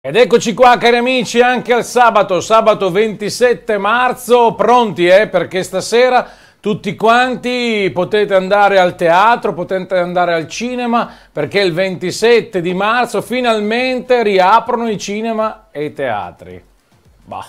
Ed eccoci qua cari amici anche al sabato, sabato 27 marzo, pronti eh, perché stasera tutti quanti potete andare al teatro, potete andare al cinema perché il 27 di marzo finalmente riaprono i cinema e i teatri. Bah.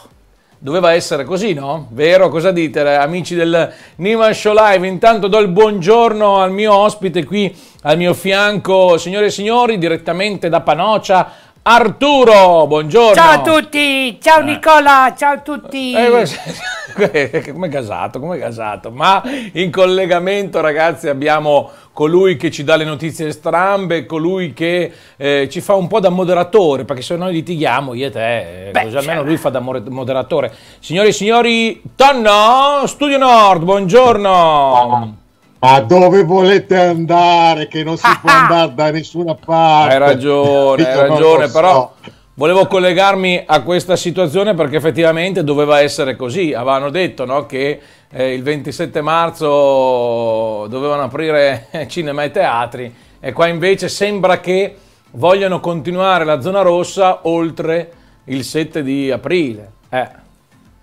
Doveva essere così, no? Vero? Cosa dite, eh, amici del Nima Show Live? Intanto do il buongiorno al mio ospite qui al mio fianco, signore e signori, direttamente da Panocia, Arturo, buongiorno. Ciao a tutti, ciao eh. Nicola, ciao a tutti. Eh, come casato, come casato. Ma in collegamento ragazzi abbiamo colui che ci dà le notizie strambe, colui che eh, ci fa un po' da moderatore, perché se noi litighiamo io e te, eh, Beh, così almeno cioè. lui fa da moderatore. Signori e signori, Tonno, Studio Nord, buongiorno. Ma dove volete andare? Che non si può andare da nessuna parte. Hai ragione, hai ragione, so. però volevo collegarmi a questa situazione perché effettivamente doveva essere così. Avevano detto no, che eh, il 27 marzo dovevano aprire eh, cinema e teatri e qua invece sembra che vogliano continuare la zona rossa oltre il 7 di aprile. Eh.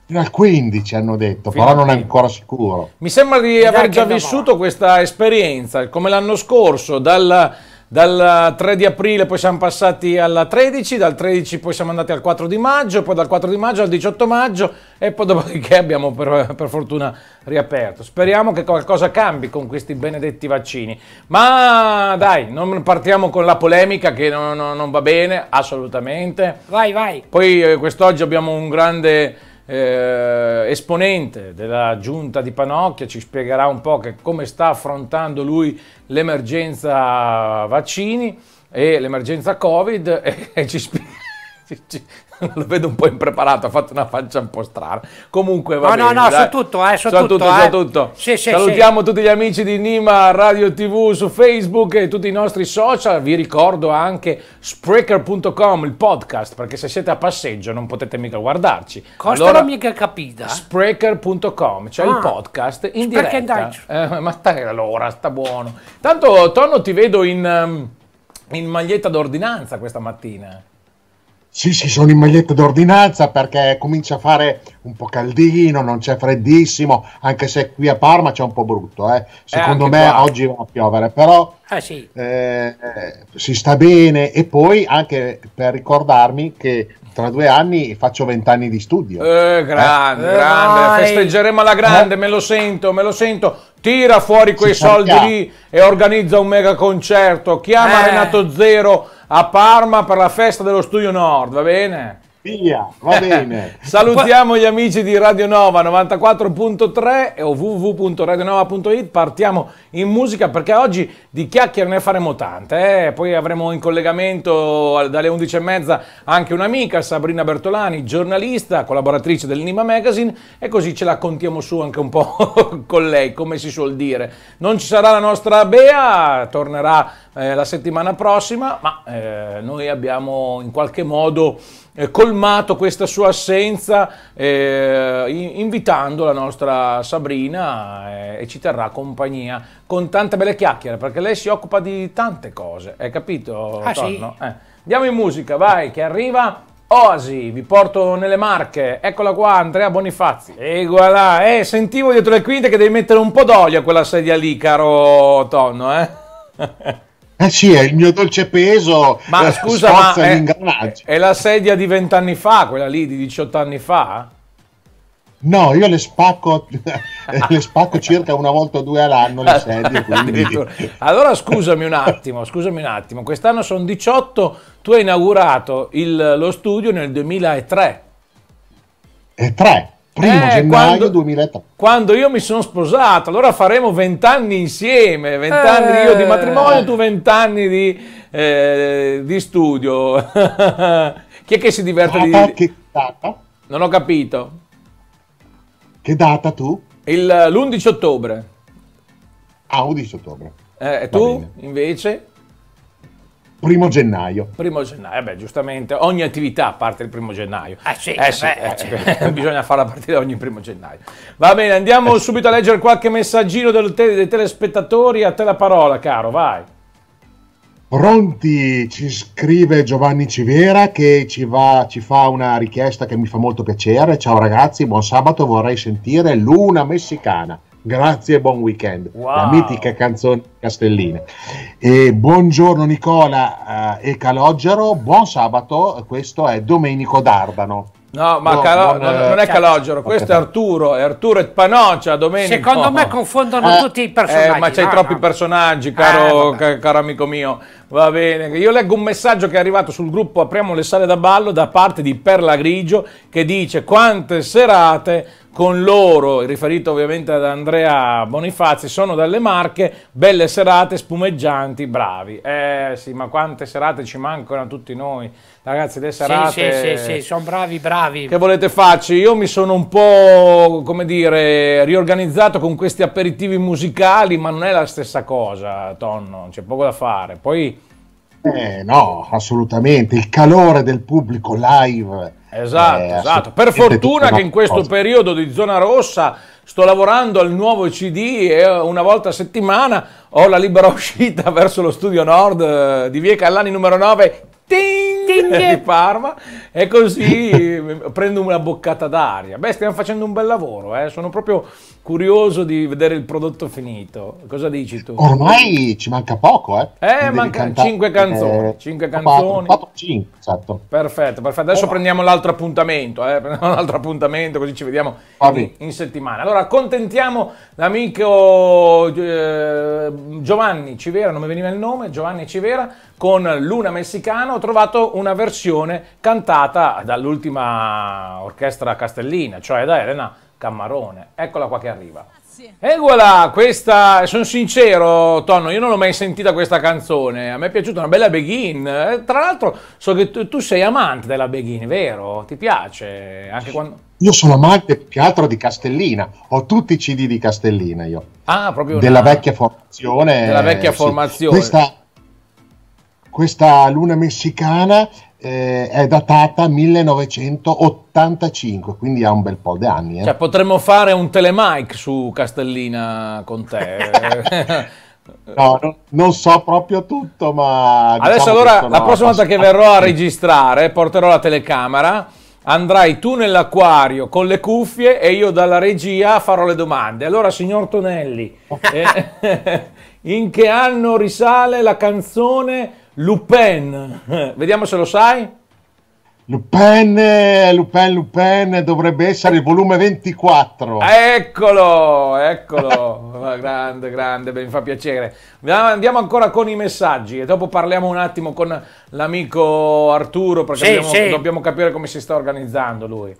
Fino al 15 hanno detto, Fino però non è ancora sicuro. Mi sembra di e aver già vissuto va. questa esperienza, come l'anno scorso, dal, dal 3 di aprile poi siamo passati al 13, dal 13 poi siamo andati al 4 di maggio, poi dal 4 di maggio al 18 maggio e poi dopodiché abbiamo per, per fortuna riaperto. Speriamo che qualcosa cambi con questi benedetti vaccini. Ma dai, non partiamo con la polemica che non, non, non va bene, assolutamente. Vai, vai. Poi eh, quest'oggi abbiamo un grande eh, esponente della giunta di Panocchia ci spiegherà un po' come sta affrontando lui l'emergenza vaccini e l'emergenza Covid e, e ci, ci, lo vedo un po' impreparato, ha fatto una faccia un po' strana. Comunque va no, bene. No, no, no, su tutto, eh, su, su tutto, tutto, eh. su tutto. Sì, sì, Salutiamo sì. tutti gli amici di Nima Radio TV su Facebook e tutti i nostri social. Vi ricordo anche spreaker.com, il podcast, perché se siete a passeggio non potete mica guardarci. Costano allora, mica capita. Spreaker.com, cioè ah, il podcast in diretta. Eh, ma stai allora, sta buono. Tanto, Tonno, ti vedo in, ehm, in maglietta d'ordinanza questa mattina. Sì, sì, sono in maglietta d'ordinanza perché comincia a fare un po' caldino, non c'è freddissimo, anche se qui a Parma c'è un po' brutto. Eh. eh Secondo me qua. oggi va a piovere, però ah, sì. eh, si sta bene. E poi anche per ricordarmi che tra due anni faccio vent'anni di studio. Eh, grande, grande, festeggeremo alla grande, me lo sento, me lo sento. Tira fuori quei soldi lì e organizza un mega concerto. Chiama Renato Zero a Parma per la festa dello Studio Nord, va bene? Via, va bene. Salutiamo gli amici di Radio Nova 94.3 e www.radionova.it. Partiamo in musica perché oggi di chiacchiere ne faremo tante. Eh? Poi avremo in collegamento dalle 11.30 anche un'amica, Sabrina Bertolani, giornalista, collaboratrice dell'Inima Magazine e così ce la contiamo su anche un po' con lei, come si suol dire. Non ci sarà la nostra Bea, tornerà eh, la settimana prossima, ma eh, noi abbiamo in qualche modo colmato questa sua assenza eh, invitando la nostra Sabrina eh, e ci terrà compagnia con tante belle chiacchiere perché lei si occupa di tante cose, hai capito? Ah, sì. eh. Andiamo in musica, vai che arriva Oasi, vi porto nelle marche, eccola qua Andrea Bonifazzi. E voilà, eh, sentivo dietro le quinte che devi mettere un po' d'olio a quella sedia lì, caro Tonno, eh. Eh sì, è il mio dolce peso. Ma eh, scusa, ma è, è, la sedia di vent'anni fa, quella lì di 18 anni fa? No, io le spacco, le spacco circa una volta o due all'anno le sedie. Quindi... allora scusami un attimo, scusami un attimo. Quest'anno sono 18, tu hai inaugurato il, lo studio nel 2003. E 3? primo eh, gennaio quando, 2003. Quando io mi sono sposato, allora faremo vent'anni insieme, vent'anni eh, io di eh. matrimonio, tu vent'anni di, eh, di studio. Chi è che si diverte data, di... Che data? Non ho capito. Che data tu? Il, l'11 ottobre. Ah, 11 ottobre. e eh, tu invece? primo gennaio. Primo gennaio, eh beh, giustamente, ogni attività parte il primo gennaio. Ah, sì, eh sì, beh, eh, eh bisogna farla partire ogni primo gennaio. Va bene, andiamo subito a leggere qualche messaggino te- dei telespettatori, a te la parola, caro, vai. Pronti, ci scrive Giovanni Civera che ci, va, ci, fa una richiesta che mi fa molto piacere. Ciao ragazzi, buon sabato, vorrei sentire Luna Messicana. Grazie e buon weekend. Wow. La mitica canzone Castellina. E buongiorno Nicola eh, e Calogero, buon sabato, questo è Domenico Dardano. No, ma no, Calo- non, eh, non, è cioè, Calogero, questo è Arturo, è Arturo e Panocia Domenico. Secondo me confondono eh, tutti i personaggi. Eh, ma c'hai no, troppi no. personaggi, eh, caro, eh, ca- caro, amico mio. Va bene, io leggo un messaggio che è arrivato sul gruppo Apriamo le sale da ballo da parte di Perla Grigio che dice quante serate con loro, riferito ovviamente ad Andrea Bonifazi, sono dalle Marche, belle serate, spumeggianti, bravi. Eh sì, ma quante serate ci mancano a tutti noi, ragazzi, le serate... Sì, sì, sì, sì sono bravi, bravi. Che volete farci? Io mi sono un po', come dire, riorganizzato con questi aperitivi musicali, ma non è la stessa cosa, Tonno, c'è poco da fare. Poi... Eh, no, assolutamente, il calore del pubblico live Esatto, eh, esatto. Per fortuna che in questo cosa. periodo di zona rossa sto lavorando al nuovo CD e una volta a settimana ho la libera uscita verso lo studio nord eh, di Via Callani numero 9 ting, ting. di Parma e così prendo una boccata d'aria. Beh, stiamo facendo un bel lavoro, eh. sono proprio curioso di vedere il prodotto finito. Cosa dici tu? Ormai ci manca poco, eh? Eh, manca cinque eh, canzoni. cinque canzoni. 4, cinque, esatto. Perfetto, perfetto. Adesso eh, prendiamo l'altro appuntamento, eh? Prendiamo un altro appuntamento così ci vediamo in, in, settimana. Allora, contentiamo l'amico eh, Giovanni Civera, non mi veniva il nome, Giovanni Civera, con Luna Messicano. Ho trovato una versione cantata dall'ultima orchestra castellina, cioè da Elena Cammarone. Eccola qua che arriva. E voilà, questa, sono sincero Tonno, io non l'ho mai sentita questa canzone, a me è piaciuta una bella Begin, tra l'altro so che tu, tu, sei amante della Begin, vero? Ti piace? Anche Quando... Io sono amante più che altro di Castellina, ho tutti i CD di Castellina io. Ah, proprio... Della una... vecchia formazione. Della vecchia sì. formazione. Questa, questa luna messicana eh, è datata 1985, quindi ha un bel po' di anni. Eh. Cioè, potremmo fare un telemike su Castellina con te. No, non so proprio tutto, ma... Diciamo Adesso allora, sono... la prossima volta che verrò a registrare, porterò la telecamera, andrai tu nell'acquario con le cuffie e io dalla regia farò le domande. Allora, signor Tonelli, eh, in che anno risale la canzone Lupin, vediamo se lo sai. Lupin, Lupin, Lupin dovrebbe essere il volume 24. Eccolo, eccolo, ah, grande, grande, mi fa piacere. Andiamo ancora con i messaggi e dopo parliamo un attimo con l'amico Arturo perché sì, dobbiamo, sì. dobbiamo capire come si sta organizzando lui.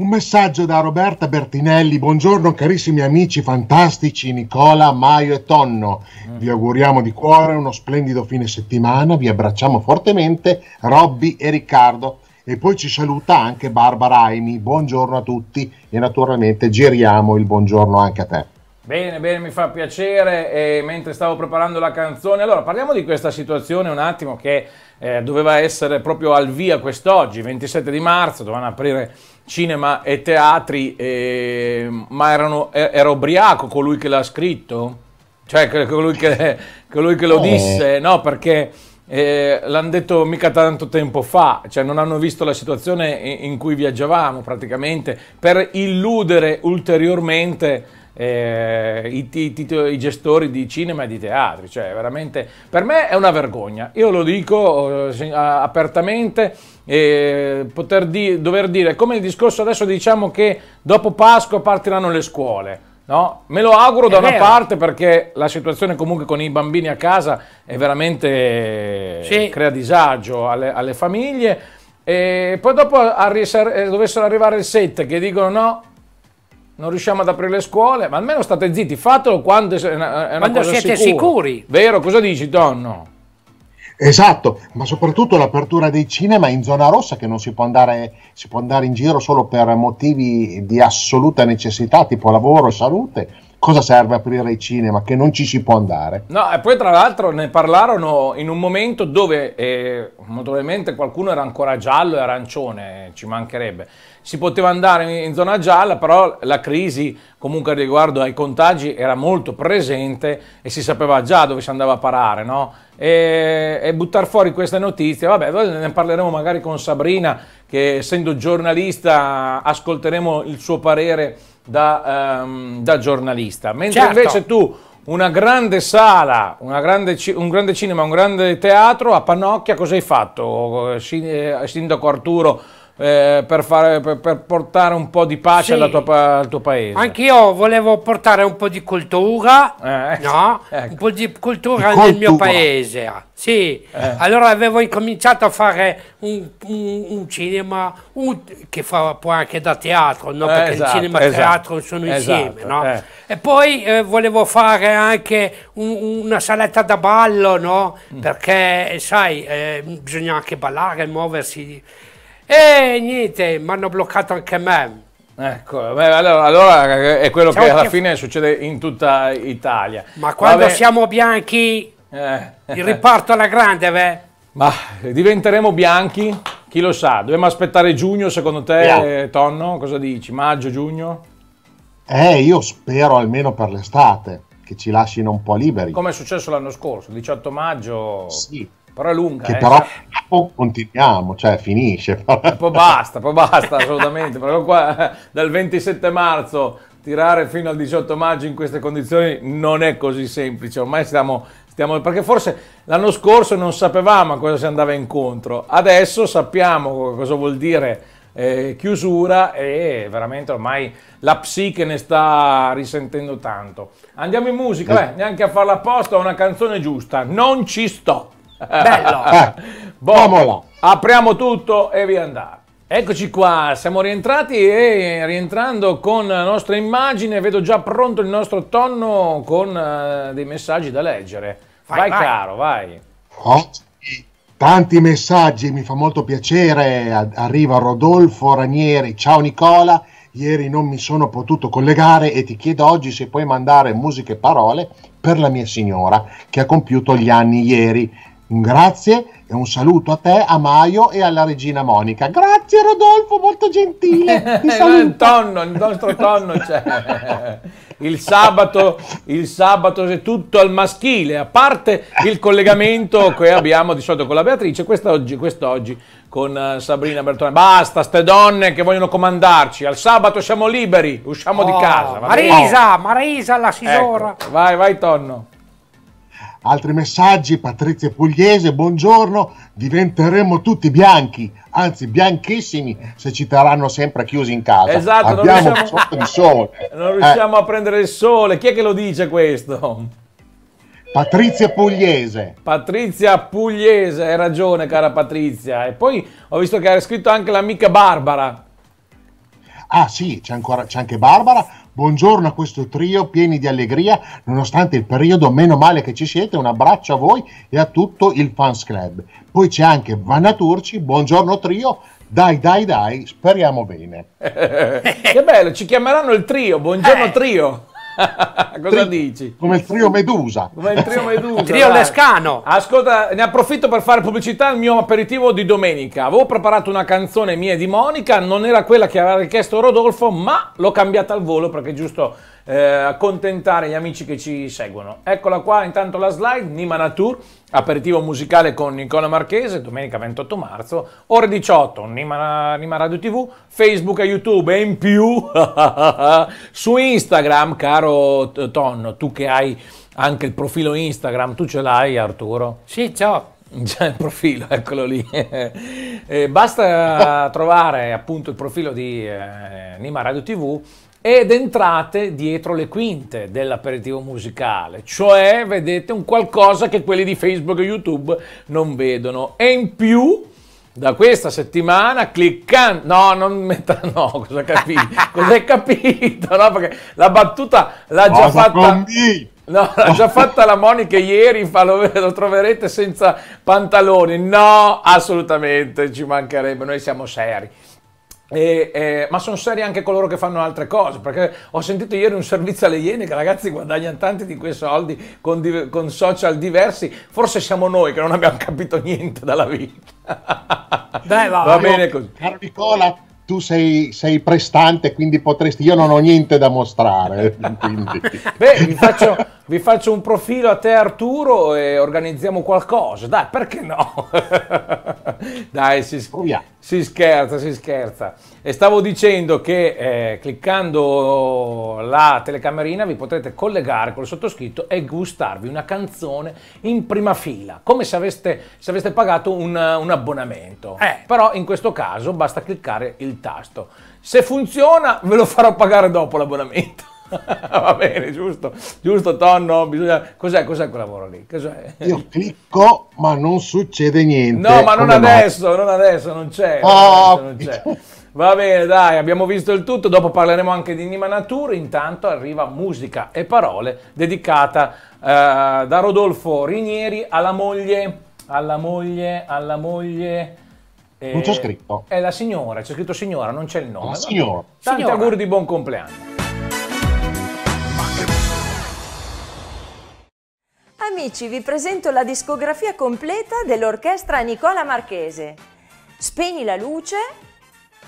Un messaggio da Roberta Bertinelli. Buongiorno carissimi amici fantastici Nicola, Maio e Tonno. Mm. Vi auguriamo di cuore uno splendido fine settimana. Vi abbracciamo fortemente Robby e Riccardo. E poi ci saluta anche Barbara Aimi. Buongiorno a tutti e naturalmente giriamo il buongiorno anche a te. Bene, bene, mi fa piacere. E mentre stavo preparando la canzone, allora parliamo di questa situazione un attimo che eh, doveva essere proprio al via quest'oggi, 27 di marzo, dovevano aprire cinema e teatri, eh, ma erano, era ubriaco colui che l'ha scritto? Cioè colui che, colui che lo oh. disse? No, perché eh, l'hanno detto mica tanto tempo fa, cioè non hanno visto la situazione in, in cui viaggiavamo praticamente, per illudere ulteriormente eh, i, i, i, gestori di cinema e di teatri, cioè veramente per me è una vergogna, io lo dico eh, apertamente eh, poter di, dover dire, come il discorso adesso diciamo che dopo Pasqua partiranno le scuole. No? Me lo auguro da è una parte perché la situazione comunque con i bambini a casa è veramente sì. crea disagio alle, alle, famiglie. E poi dopo eh, dovessero arrivare il 7 che dicono no, non riusciamo ad aprire le scuole, ma almeno state zitti, fatelo quando, è una, è una quando siete sicura. sicuri. Vero, cosa dici Tonno? Esatto, ma soprattutto l'apertura dei cinema in zona rossa che non si può andare, si può andare in giro solo per motivi di assoluta necessità, tipo lavoro, e salute cosa serve aprire i cinema, che non ci si può andare. No, e poi tra l'altro ne parlarono in un momento dove eh, molto probabilmente qualcuno era ancora giallo e arancione, ci mancherebbe. Si poteva andare in zona gialla, però la crisi comunque riguardo ai contagi era molto presente e si sapeva già dove si andava a parare, no? E, e buttare fuori queste notizie, vabbè, ne parleremo magari con Sabrina, che essendo giornalista ascolteremo il suo parere da, um, da giornalista. Mentre certo. invece tu una grande sala, una grande un grande cinema, un grande teatro a Pannocchia, cosa hai fatto? Eh, sindaco Arturo eh, per, fare, per, per, portare un po' di pace sì. tua, al tuo paese. Anch'io volevo portare un po' di cultura, eh, no? ecco. un po' di cultura di nel mio paese. Ah, sì, eh. allora avevo incominciato a fare un, un, un cinema un, che fa poi anche da teatro, no? Eh, perché esatto, il cinema e esatto, il teatro sono esatto, insieme. No? Eh. E poi eh, volevo fare anche una saletta da ballo, no? mm. perché sai, bisogna anche ballare, muoversi e niente, mi hanno bloccato anche me. Ecco, beh, allora, allora, è quello siamo che alla che... fine succede in tutta Italia. Ma quando Vabbè... siamo bianchi, eh. il riparto alla grande, beh. Ma diventeremo bianchi? Chi lo sa? Dobbiamo aspettare giugno, secondo te, yeah. Tonno? Cosa dici? Maggio, giugno? Eh, io spero almeno per l'estate, che ci lasciano un po' liberi. Come è successo l'anno scorso, 18 maggio. Sì, però è lunga. Che eh, però oh, continuiamo, cioè finisce. Poi basta, poi basta assolutamente. Però qua eh, dal 27 marzo tirare fino al 18 maggio in queste condizioni non è così semplice. Ormai stiamo, stiamo perché forse l'anno scorso non sapevamo a cosa si andava incontro. Adesso sappiamo cosa vuol dire eh, chiusura e veramente ormai la psiche ne sta risentendo tanto. Andiamo in musica, eh. beh, neanche a farla apposta, una canzone giusta. Non ci sto. Bello. Eh, boh, apriamo tutto e via andare. Eccoci qua, siamo rientrati e rientrando con la nostra immagine vedo già pronto il nostro tonno con uh, dei messaggi da leggere. Vai, vai, vai. caro, vai. Oh, tanti messaggi, mi fa molto piacere. Arriva Rodolfo Ranieri. Ciao Nicola, ieri non mi sono potuto collegare e ti chiedo oggi se puoi mandare musiche e parole per la mia signora che ha compiuto gli anni ieri un grazie e un saluto a te, a Maio e alla regina Monica. Grazie Rodolfo, molto gentile. Eh, il tonno, il nostro tonno c'è. Il sabato, il sabato è tutto al maschile, a parte il collegamento che abbiamo di solito con la Beatrice, quest'oggi, quest'oggi con eh, Sabrina Bertone. Basta, ste donne che vogliono comandarci. Al sabato siamo liberi, usciamo oh, di casa. Marisa, oh. Marisa la signora. Ecco. Vai, vai tonno. Altri messaggi, Patrizia Pugliese, buongiorno, diventeremo tutti bianchi, anzi bianchissimi se ci terranno sempre chiusi in casa. Esatto, Abbiamo non riusciamo, non riusciamo eh. a prendere il sole, chi è che lo dice questo? Patrizia Pugliese. Patrizia Pugliese, hai ragione cara Patrizia. E poi ho visto che ha scritto anche l'amica Barbara, Ah sì, c'è, ancora, c'è anche Barbara. Buongiorno a questo trio pieni di allegria, nonostante il periodo, meno male che ci siete, un abbraccio a voi e a tutto il fans club. Poi c'è anche Vanna Turci, buongiorno trio, dai dai dai, speriamo bene. che bello, ci chiameranno il trio, buongiorno eh. trio. Cosa Tri- dici? Come il trio Medusa. Come il trio Medusa. trio vai. Lescano. Ascolta, ne approfitto per fare pubblicità al mio aperitivo di domenica. Avevo preparato una canzone mia e di Monica, non era quella che aveva richiesto Rodolfo, ma l'ho cambiata al volo perché giusto eh, accontentare gli amici che ci seguono. Eccola qua intanto la slide, Nima Natur, aperitivo musicale con Nicola Marchese, domenica 28 marzo, ore 18, Nima, Nima Radio TV, Facebook e YouTube e in più su Instagram, caro Tonno, tu che hai anche il profilo Instagram, tu ce l'hai Arturo? Sì, ciao. Già il profilo, eccolo lì. Eh, basta trovare appunto il profilo di eh, Nima Radio TV ed entrate dietro le quinte dell'aperitivo musicale, cioè vedete un qualcosa che quelli di Facebook e YouTube non vedono. E in più da questa settimana cliccando no non metta no cosa capito cosa capito no perché la battuta l'ha cosa già fatta no l'ha già fatta la Monica ieri fa, lo, lo, troverete senza pantaloni no assolutamente ci mancherebbe noi siamo seri e, eh, ma sono seri anche coloro che fanno altre cose perché ho sentito ieri un servizio alle Iene che ragazzi guadagnano tanti di quei soldi con, di, con social diversi forse siamo noi che non abbiamo capito niente dalla vita Dai, va, va bene così caro Nicola tu sei, sei, prestante, quindi potresti. Io non ho niente da mostrare. Beh, vi faccio, vi faccio un profilo a te Arturo e organizziamo qualcosa, dai, perché no? dai, si, si, scherza, si scherza. E stavo dicendo che eh, cliccando la telecamerina vi potrete collegare col sottoscritto e gustarvi una canzone in prima fila, come se aveste, se aveste pagato un, un abbonamento. Eh, però in questo caso basta cliccare il tasto. Se funziona ve lo farò pagare dopo l'abbonamento. Va bene, giusto, giusto Tonno, bisogna... cos'è, cos'è quel lavoro lì? Cos'è? Io clicco ma non succede niente. No, ma non adesso, mai? non adesso, non c'è. Oh, non c'è. Va bene, dai, abbiamo visto il tutto, dopo parleremo anche di Nima Natur, intanto arriva musica e parole dedicata eh, da Rodolfo Rinieri alla moglie, alla moglie, alla moglie... Eh, non c'è scritto. È la signora, c'è scritto signora, non c'è il nome. La signora. Tanti signora. auguri di buon compleanno. amici, vi presento la discografia completa dell'orchestra Nicola Marchese. Spegni la luce,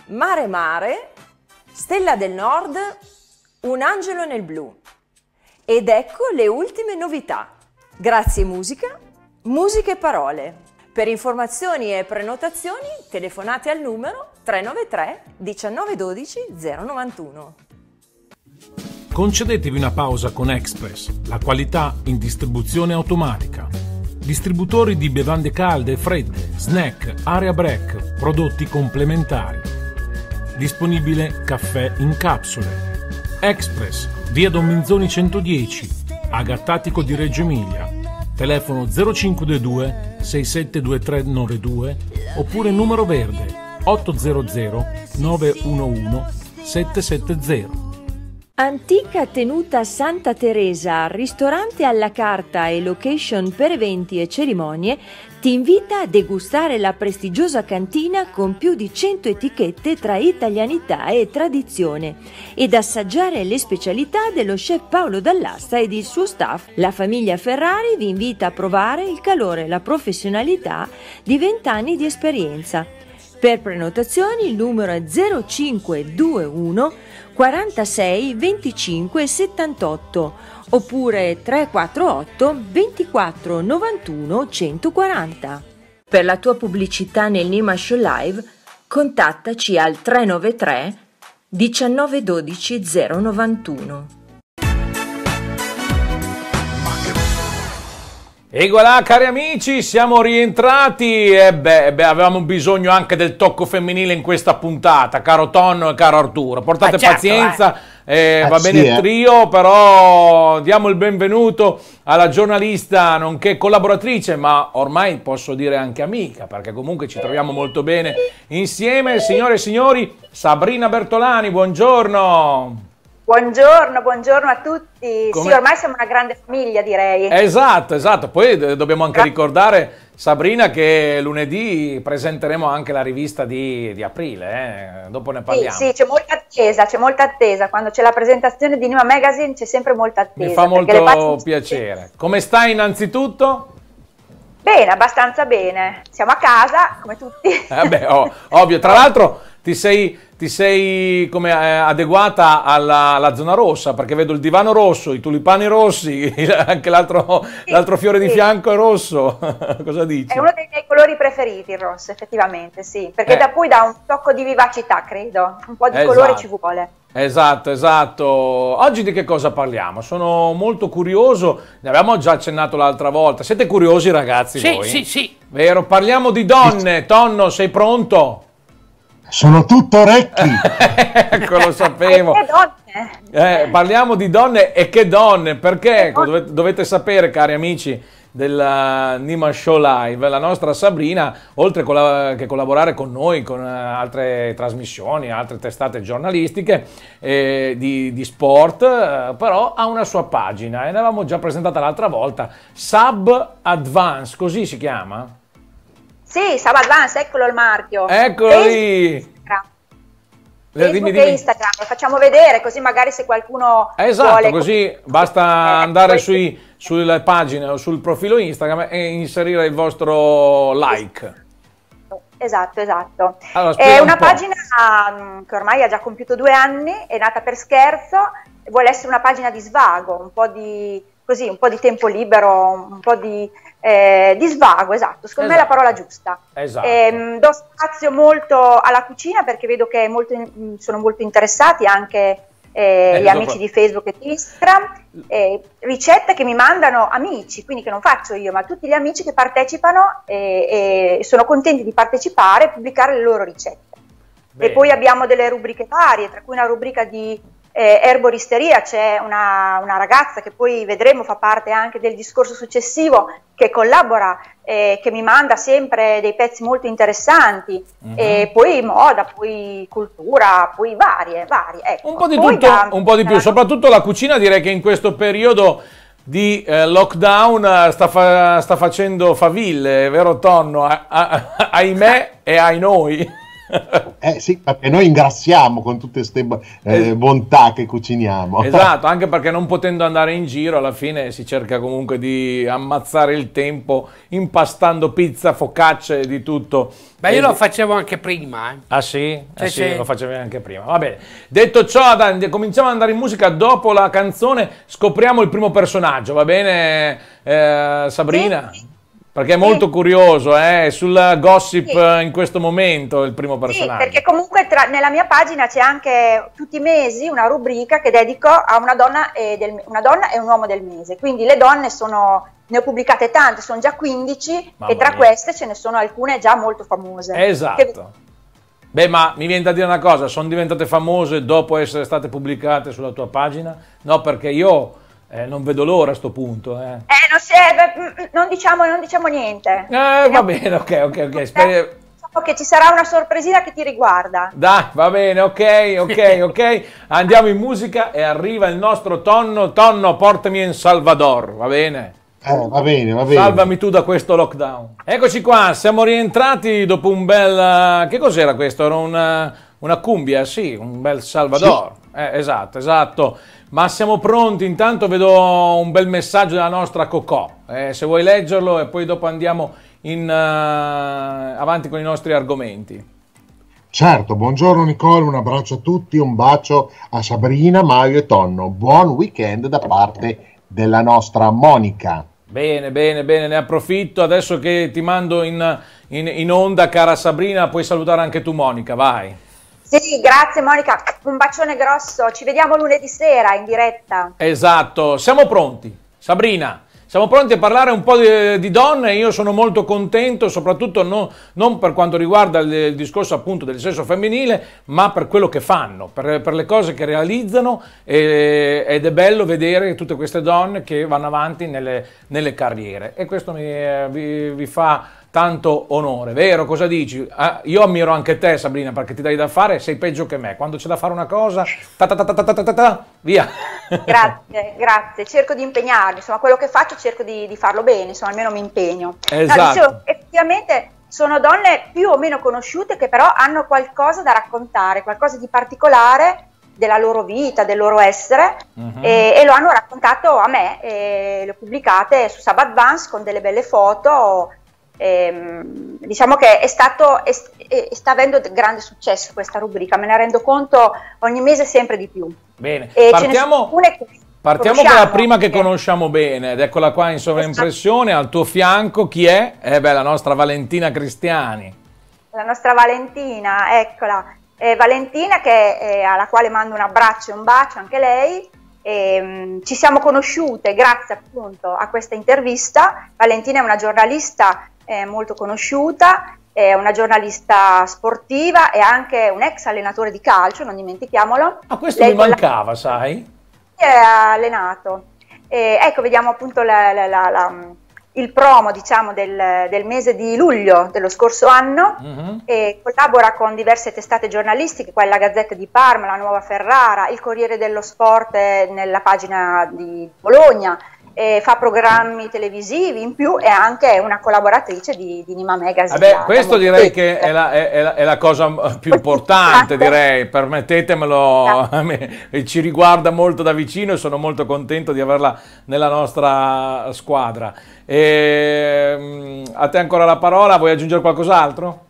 Mare Mare, Stella del Nord, Un angelo nel blu. Ed ecco le ultime novità. Grazie musica, musica e parole. Per informazioni e prenotazioni telefonate al numero 393 1912 091 concedetevi una pausa con Express, la qualità in distribuzione automatica. Distributori di bevande calde e fredde, snack, area break, prodotti complementari. Disponibile caffè in capsule. Express, via Dominzoni 110, Agattatico di Reggio Emilia. Telefono 0522 672392 oppure numero verde 800 911 770. Antica tenuta Santa Teresa, ristorante alla carta e location per eventi e cerimonie, ti invita a degustare la prestigiosa cantina con più di 100 etichette tra italianità e tradizione ed assaggiare le specialità dello chef Paolo Dall'Asta ed il suo staff. La famiglia Ferrari vi invita a provare il calore e la professionalità di 20 anni di esperienza. Per prenotazioni il numero è 0521 46 25 78 oppure 348 24 91 140. Per la tua pubblicità nel Nima Show Live contattaci al 393 1912 091. E voilà cari amici, siamo rientrati e eh beh, eh beh, avevamo bisogno anche del tocco femminile in questa puntata, caro Tonno e caro Arturo, portate ah, certo, pazienza, eh. Eh, ah, va sì, bene il eh. trio, però diamo il benvenuto alla giornalista nonché collaboratrice, ma ormai posso dire anche amica, perché comunque ci troviamo molto bene insieme, signore e signori, Sabrina Bertolani, buongiorno! Buongiorno, buongiorno a tutti. Come... Sì, ormai siamo una grande famiglia, direi. Esatto, esatto. Poi dobbiamo anche ricordare, Sabrina, che lunedì presenteremo anche la rivista di, di aprile. Eh? Dopo ne parliamo. Sì, sì c'è molta attesa, c'è molta attesa. Quando c'è la presentazione di Nima Magazine c'è sempre molta attesa. Mi fa molto piacere. Come stai innanzitutto? Bene, abbastanza bene. Siamo a casa, come tutti. Eh beh, oh, ovvio. Tra l'altro ti sei ti sei come, eh, adeguata alla, alla, zona rossa, perché vedo il divano rosso, i tulipani rossi, anche l'altro, sì, fiore sì. di fianco è rosso. Cosa dici? È uno dei miei colori preferiti il rosso, effettivamente, sì, perché eh. da cui dà un tocco di vivacità, credo, un po' di esatto. colore ci vuole. Esatto, esatto. Oggi di che cosa parliamo? Sono molto curioso, ne avevamo già accennato l'altra volta. Siete curiosi ragazzi sì, voi? Sì, sì, sì. Vero? Parliamo di donne. Tonno, sei pronto? Sono tutto orecchi. ecco, lo sapevo. Eh. eh, parliamo di donne e che donne, perché ecco, dovete, dovete, sapere, cari amici della eh, Niman Show Live, la nostra Sabrina, oltre che collaborare con noi, con eh, altre trasmissioni, altre testate giornalistiche eh, di, di, sport, però ha una sua pagina e ne l'avevamo già presentata l'altra volta, Sub Advance, così si chiama? Sì, Sava Advance, eccolo il marchio. Eccolo lì. Eh, Facebook dimmi, dimmi. e Instagram, facciamo vedere così magari se qualcuno esatto, vuole... così eh, basta eh, andare sui, sulla pagina o sul profilo Instagram e inserire il vostro like. Esatto, esatto. Allora, è una un pagina mm, che ormai ha già compiuto due anni, è nata per scherzo, vuole essere una pagina di svago, un po' di, così, un po' di tempo libero, un po' di eh, di svago, esatto, secondo esatto. me è la esatto. parola giusta. Esatto. Eh, do spazio molto alla cucina perché vedo che molto in, mm, sono molto interessati anche eh, eh gli amici di Facebook e di Instagram, eh, ricette che mi mandano amici, quindi che non faccio io, ma tutti gli amici che partecipano e, eh, e sono contenti di partecipare e pubblicare le loro ricette. Bene. E poi abbiamo delle rubriche varie, tra cui una rubrica di eh, Erboristeria c'è una, una, ragazza che poi vedremo fa parte anche del discorso successivo che collabora, eh, che mi manda sempre dei pezzi molto interessanti, mm-hmm. e poi moda, poi cultura, poi varie, varie. Ecco. Un po' di, tutto, da, un po di più, da... soprattutto la cucina direi che in questo periodo di eh, lockdown eh, sta, fa, sta, facendo faville, vero Tonno? A, a, ahimè e ai noi. eh sì, perché noi ingrassiamo con tutte queste eh, bontà che cuciniamo. Esatto, anche perché non potendo andare in giro, alla fine si cerca comunque di ammazzare il tempo impastando pizza, focacce e di tutto. Beh, io lo facevo anche prima. Eh. Ah sì? Cioè, eh sì, sì, lo facevi anche prima. Va bene. Detto ciò, Adani, cominciamo ad andare in musica. Dopo la canzone scopriamo il primo personaggio, va bene eh, Sabrina? Sì. Perché è molto sì. curioso, è eh? sul gossip sì. in questo momento il primo personaggio. Sì, perché comunque tra, nella mia pagina c'è anche tutti i mesi una rubrica che dedico a una donna, e del, una donna e un uomo del mese. Quindi le donne sono ne ho pubblicate tante, sono già 15 Mamma e tra mia. queste ce ne sono alcune già molto famose. Esatto. Che... Beh, ma mi viene da dire una cosa, sono diventate famose dopo essere state pubblicate sulla tua pagina? No, perché io eh, non vedo l'ora a sto punto. Eh, eh, non, si, eh non, diciamo, non, diciamo, niente. Eh, va bene, ok, ok, ok. Sper- Ok, diciamo ci sarà una sorpresina che ti riguarda. Dai, va bene, ok, ok, ok. Andiamo in musica e arriva il nostro tonno. Tonno, portami in Salvador, va bene? Eh, va bene, va bene. Salvami tu da questo lockdown. Eccoci qua, siamo rientrati dopo un bel... Eh, che cos'era questo? Era una, eh, una cumbia, sì, un bel Salvador. Sì. Eh, esatto, esatto. Ma siamo pronti, intanto vedo un bel messaggio della nostra Cocò, eh, se vuoi leggerlo e poi dopo andiamo in, uh, avanti con i nostri argomenti. Certo, buongiorno Nicole, un abbraccio a tutti, un bacio a Sabrina, Mario e Tonno, buon weekend da parte della nostra Monica. Bene, bene, bene, ne approfitto adesso che ti mando in, in, in onda, cara Sabrina, puoi salutare anche tu Monica, vai. Sì, grazie Monica, un bacione grosso, ci vediamo lunedì sera in diretta. Esatto, siamo pronti. Sabrina, siamo pronti a parlare un po' di, di donne, io sono molto contento, soprattutto no, non per quanto riguarda il, il, discorso appunto del sesso femminile, ma per quello che fanno, per, per le cose che realizzano e, ed è bello vedere tutte queste donne che vanno avanti nelle, nelle carriere e questo mi, eh, vi, vi fa tanto onore, vero? Cosa dici? Ah, io ammiro anche te, Sabrina, perché ti dai da fare, sei peggio che me. Quando c'è da fare una cosa, ta ta ta ta ta ta via. Grazie, grazie. Cerco di impegnarmi, insomma, quello che faccio cerco di, di farlo bene, insomma, almeno mi impegno. Esatto. No, dicevo, effettivamente sono donne più o meno conosciute che però hanno qualcosa da raccontare, qualcosa di particolare della loro vita, del loro essere uh-huh. e, e, lo hanno raccontato a me e le ho pubblicate su Sabat Vance con delle belle foto Ehm, diciamo che è stato, è, è, sta avendo grande successo questa rubrica, me ne rendo conto ogni mese sempre di più. Bene, e partiamo, partiamo con la prima che eh. conosciamo bene, ed eccola qua in sovraimpressione, al tuo fianco chi è? Eh beh, la nostra Valentina Cristiani. La nostra Valentina, eccola. Eh, Valentina che, eh, alla quale mando un abbraccio e un bacio anche lei, e, ehm, ci siamo conosciute grazie appunto a questa intervista. Valentina è una giornalista eh, molto conosciuta, è una giornalista sportiva e anche un ex allenatore di calcio, non dimentichiamolo. Ah, questo Lei mi mancava, la... sai? È allenato. E, ecco, vediamo appunto la, la, la il promo diciamo, del, del, mese di luglio dello scorso anno mm-hmm. e collabora con diverse testate giornalistiche, quella Gazzetta di Parma, la Nuova Ferrara, il Corriere dello Sport eh, nella pagina di Bologna, fa programmi televisivi in più e anche una collaboratrice di, di Nima Magazine. Vabbè, questo direi che è la, è, la, è la, cosa più importante, esatto. direi, permettetemelo, no. Esatto. ci riguarda molto da vicino e sono molto contento di averla nella nostra squadra. E, ehm, a te ancora la parola, vuoi aggiungere qualcos'altro?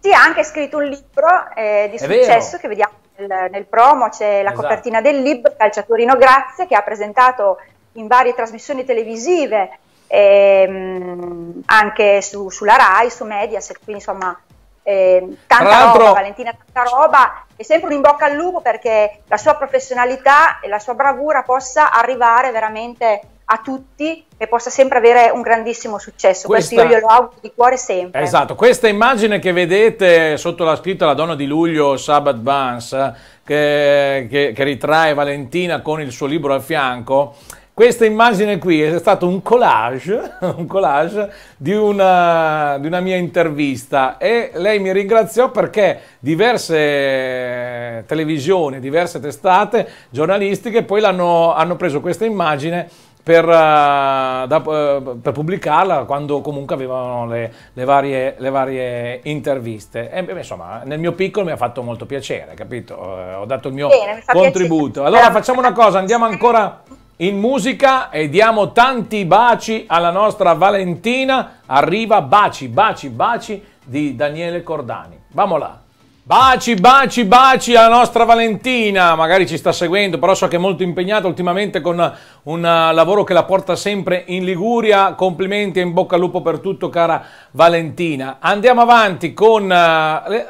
Sì, ha anche scritto un libro eh, di è successo vero. che vediamo nel, nel promo, c'è la esatto. copertina del libro Calciatorino Grazie che ha presentato in varie trasmissioni televisive, ehm, anche su, sulla RAI, su Mediaset, quindi insomma eh, tanta roba, Valentina tanta roba, è sempre un in bocca al lupo perché la sua professionalità e la sua bravura possa arrivare veramente a tutti e possa sempre avere un grandissimo successo. Questa, Questo io glielo auguro di cuore sempre. Esatto, questa immagine che vedete sotto la scritta La donna di luglio, Sabbath Vance, che, che, che ritrae Valentina con il suo libro al fianco, questa immagine qui è stato un collage, un collage di, una, eh, di una mia intervista e lei mi ringraziò perché diverse televisioni, diverse testate giornalistiche poi hanno preso questa immagine per, eh, da, eh, per, pubblicarla quando comunque avevano le, le, varie, le varie, interviste. E, insomma, nel mio piccolo mi ha fatto molto piacere, capito? ho dato il mio Bene, contributo. Piacere. Allora facciamo una cosa, andiamo ancora in musica e diamo tanti baci alla nostra Valentina. Arriva baci, baci, baci di Daniele Cordani. Vamola. Baci, baci, baci alla nostra Valentina, magari ci sta seguendo, però so che è molto impegnata ultimamente con un eh, lavoro che la porta sempre in Liguria. Complimenti e in bocca al lupo per tutto, cara Valentina. Andiamo avanti con... Eh,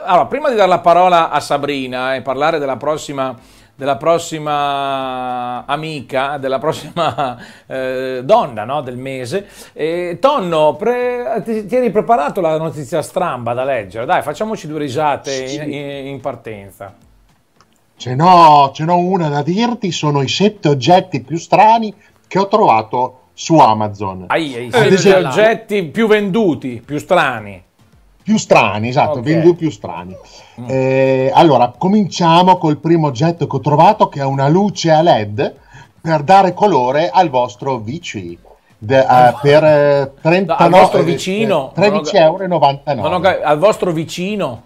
allora, prima di dare la parola a Sabrina e parlare della prossima della prossima amica, della prossima eh, donna no? del mese. E, tonno, pre- ti, ti, eri preparato la notizia stramba da leggere? Dai, facciamoci due risate in, in partenza. Ce n'ho, ce n'ho una da dirti, sono i sette oggetti più strani che ho trovato su Amazon. Ai, ai, Ad esempio, oggetti più venduti, più strani più strani, esatto, okay. vendu più strani. Mm. Eh, allora, cominciamo col primo oggetto che ho trovato che è una luce a LED per dare colore al vostro VC. De, uh, per 39, eh, eh, al vostro vicino 13,99 euro. Al vostro vicino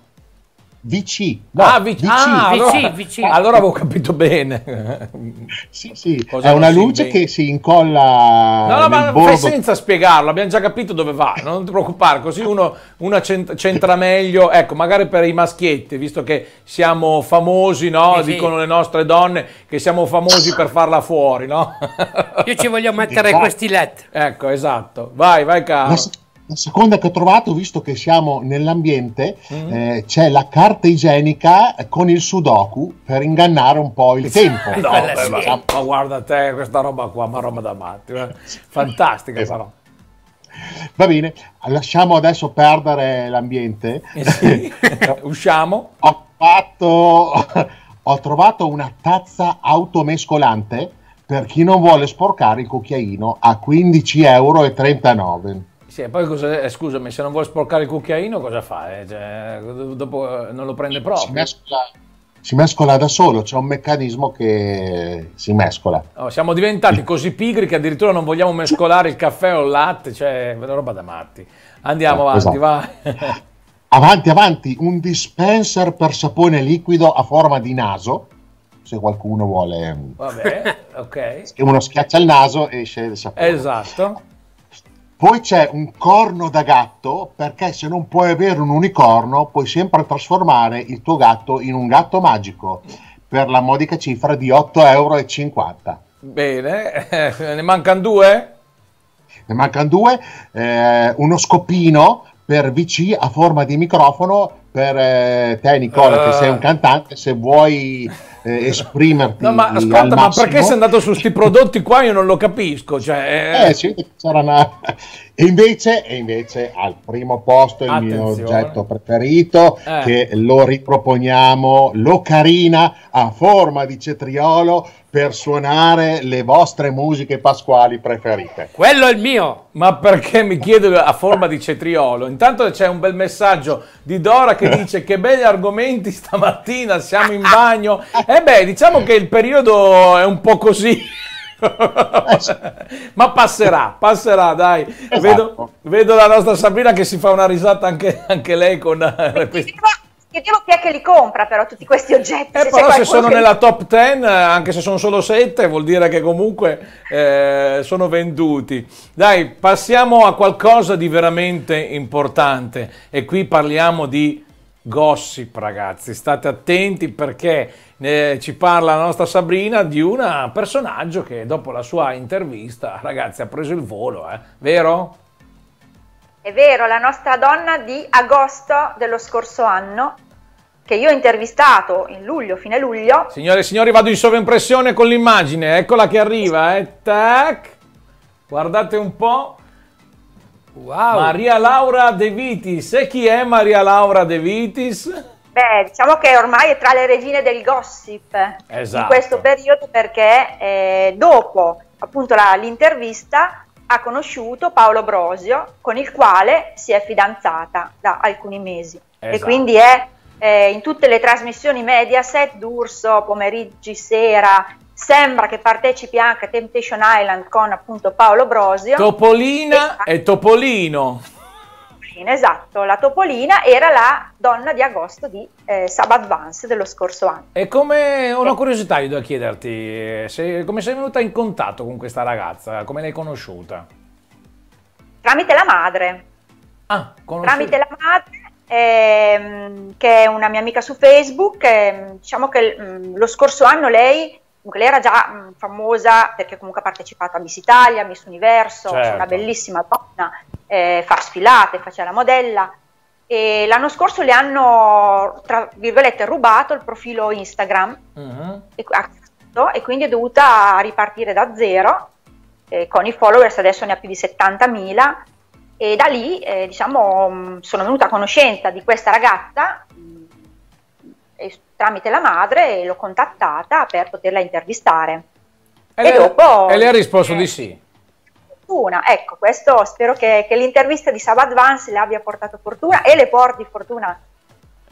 VC. No, ah, VC. Ah, allora, VC, allora avevo capito bene. sì, sì, Cosa è una luce ben... che si incolla No, no, ma bordo. fai senza spiegarlo, abbiamo già capito dove va, non ti preoccupare, così uno, uno centra meglio, ecco, magari per i maschietti, visto che siamo famosi, no? Eh sì. Dicono le nostre donne che siamo famosi per farla fuori, no? Io ci voglio mettere questi LED. Ecco, esatto. Vai, vai caro. La seconda che ho trovato, visto che siamo nell'ambiente, mm-hmm. eh, c'è la carta igienica con il sudoku per ingannare un po' il tempo. no, beh, sì. ma, ma, guarda te, questa roba qua, ma roba da matti, eh. fantastica esatto. però. Va bene, lasciamo adesso perdere l'ambiente. Eh sì. Usciamo. Ho, fatto, ho trovato una tazza automescolante per chi non vuole sporcare il cucchiaino a 15,39 euro. Sì, e poi cosa, eh, scusami, se non vuole sporcare il cucchiaino cosa fa? Eh? Cioè, dopo eh, non lo prende proprio. Si mescola, si mescola da solo, c'è un meccanismo che si mescola. Oh, siamo diventati così pigri che addirittura non vogliamo mescolare il caffè o il latte, cioè una roba da matti. Andiamo eh, avanti, esatto. va. avanti, avanti, un dispenser per sapone liquido a forma di naso se qualcuno vuole. Mm, Vabbè, ok. Uno schiaccia il naso e esce il sapone. Esatto. Poi c'è un corno da gatto, perché se non puoi avere un unicorno, puoi sempre trasformare il tuo gatto in un gatto magico per la modica cifra di 8,50 euro. Bene, ne mancano due? Ne mancano due, eh, uno scopino per VC a forma di microfono per eh, te Nicola uh. che ah. sei un cantante, se vuoi eh, esprimerti. No, ma ascolta, ma perché sei andato su questi prodotti qua? Io non lo capisco. Cioè, eh, eh sì, c'era una, e invece, e invece, al primo posto il Attenzione. mio oggetto preferito, eh. che lo riproponiamo, l'ocarina a forma di cetriolo per suonare le vostre musiche pasquali preferite. Quello è il mio! Ma perché mi chiedo a forma di cetriolo? Intanto c'è un bel messaggio di Dora che dice che belli argomenti stamattina, siamo in bagno. E eh beh, diciamo che il periodo è un po' così. Ma passerà, passerà, dai. Esatto. Vedo, vedo, la nostra Sabrina che si fa una risata anche, anche lei con... Eh, Chiediamo chi è che li compra però tutti questi oggetti. Eh, se però se sono che... nella top 10, eh, anche se sono solo 7, vuol dire che comunque eh, sono venduti. Dai, passiamo a qualcosa di veramente importante e qui parliamo di gossip ragazzi, state attenti perché eh, ci parla la nostra Sabrina di un personaggio che dopo la sua intervista ragazzi ha preso il volo, eh? vero? È vero, la nostra donna di agosto dello scorso anno che io ho intervistato in luglio, fine luglio. Signore e signori vado in sovraimpressione con l'immagine, eccola che arriva, eh? tac, guardate un po'. Wow. Maria Laura De Vitis. E chi è Maria Laura De Vitis? Beh, diciamo che ormai è tra le regine del gossip esatto. in questo periodo perché eh, dopo appunto l'intervista ha conosciuto Paolo Brosio con il quale si è fidanzata da alcuni mesi esatto. e quindi è eh, in tutte le trasmissioni Mediaset, D'Urso, Pomeriggi, Sera sembra che partecipi anche a Temptation Island con appunto Paolo Brosio. Topolina e, e Topolino. Esatto, la Topolina era la donna di agosto di eh, Sub Advance dello scorso anno. E come ho una curiosità io da chiederti, eh, se, come sei venuta in contatto con questa ragazza? Come l'hai conosciuta? Tramite la madre. Ah, conosciuta. Tramite la madre Ehm, che è una mia amica su Facebook. Ehm, diciamo che mh, mm, lo scorso anno lei Comunque lei era già mh, famosa perché comunque ha partecipato a Miss Italia, Miss Universo, certo. una bellissima donna, eh, fa sfilate, faceva la modella. E l'anno scorso le hanno, tra virgolette, rubato il profilo Instagram uh-huh. e, e, quindi è dovuta ripartire da zero eh, con i followers, adesso ne ha più di 70.000 e da lì eh, diciamo, sono venuta a conoscenza di questa ragazza tramite la madre e l'ho contattata per poterla intervistare. E, e, le, dopo, e lei ha risposto eh, di sì. Fortuna. Ecco, questo spero che, che l'intervista di Sabat Vance le abbia portato fortuna e le porti fortuna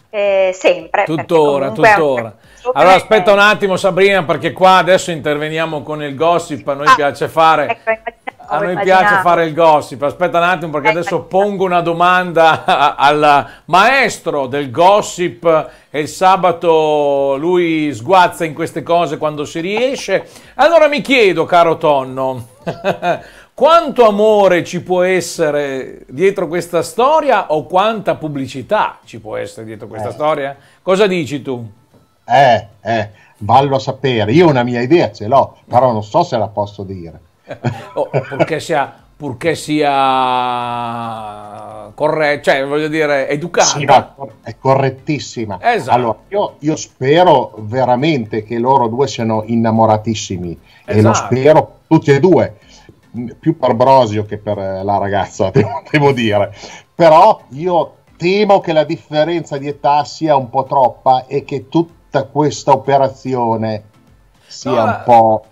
eh, sempre. Tuttora, tuttora. Allora aspetta eh. un attimo Sabrina perché qua adesso interveniamo con il gossip, a noi ah, piace fare... Ecco, a noi paginato. piace fare il gossip. Aspetta un attimo perché ecco. adesso pongo una domanda al maestro del gossip e il sabato lui sguazza in queste cose quando si riesce. Allora mi chiedo, caro Tonno, quanto amore ci può essere dietro questa storia o quanta pubblicità ci può essere dietro questa eh. storia? Cosa dici tu? Eh, eh, vallo a sapere. Io una mia idea ce l'ho, però non so se la posso dire oh, purché sia purché sia corretta, cioè voglio dire educata. Sì, no, è correttissima. Esatto. Allora, io, io, spero veramente che loro due siano innamoratissimi esatto. e lo esatto. spero tutti e due, mm, più per Brosio che per eh, la ragazza, devo, devo dire. Però io temo che la differenza di età sia un po' troppa e che tutta questa operazione sia no, un po'